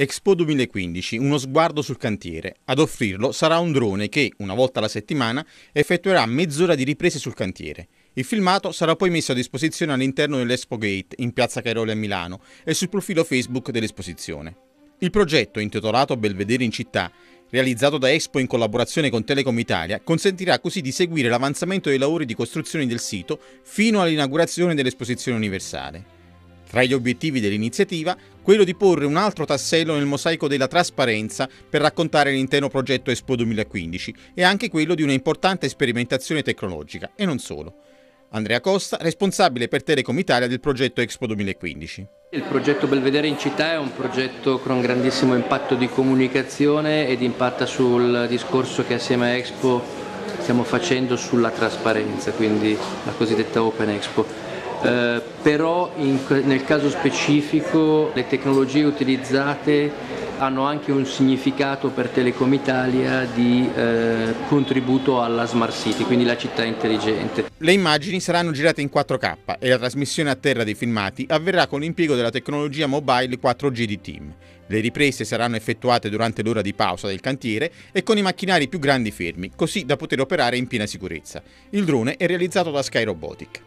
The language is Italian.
Expo 2015, uno sguardo sul cantiere. Ad offrirlo sarà un drone che, una volta alla settimana, effettuerà mezz'ora di riprese sul cantiere. Il filmato sarà poi messo a disposizione all'interno dell'Expo Gate in Piazza Cairoli a Milano e sul profilo Facebook dell'esposizione. Il progetto, intitolato Belvedere in città, realizzato da Expo in collaborazione con Telecom Italia, consentirà così di seguire l'avanzamento dei lavori di costruzione del sito fino all'inaugurazione dell'esposizione universale. Tra gli obiettivi dell'iniziativa, quello di porre un altro tassello nel mosaico della trasparenza per raccontare l'intero progetto Expo 2015 e anche quello di una importante sperimentazione tecnologica, e non solo. Andrea Costa, responsabile per Telecom Italia del progetto Expo 2015. Il progetto Belvedere in città è un progetto con un grandissimo impatto di comunicazione ed impatta sul discorso che assieme a Expo stiamo facendo sulla trasparenza, quindi la cosiddetta Open Expo. Eh, però in, nel caso specifico le tecnologie utilizzate hanno anche un significato per Telecom Italia di eh, contributo alla Smart City, quindi la città intelligente. Le immagini saranno girate in 4K e la trasmissione a terra dei filmati avverrà con l'impiego della tecnologia mobile 4G di Team. Le riprese saranno effettuate durante l'ora di pausa del cantiere e con i macchinari più grandi fermi, così da poter operare in piena sicurezza. Il drone è realizzato da Sky Robotic.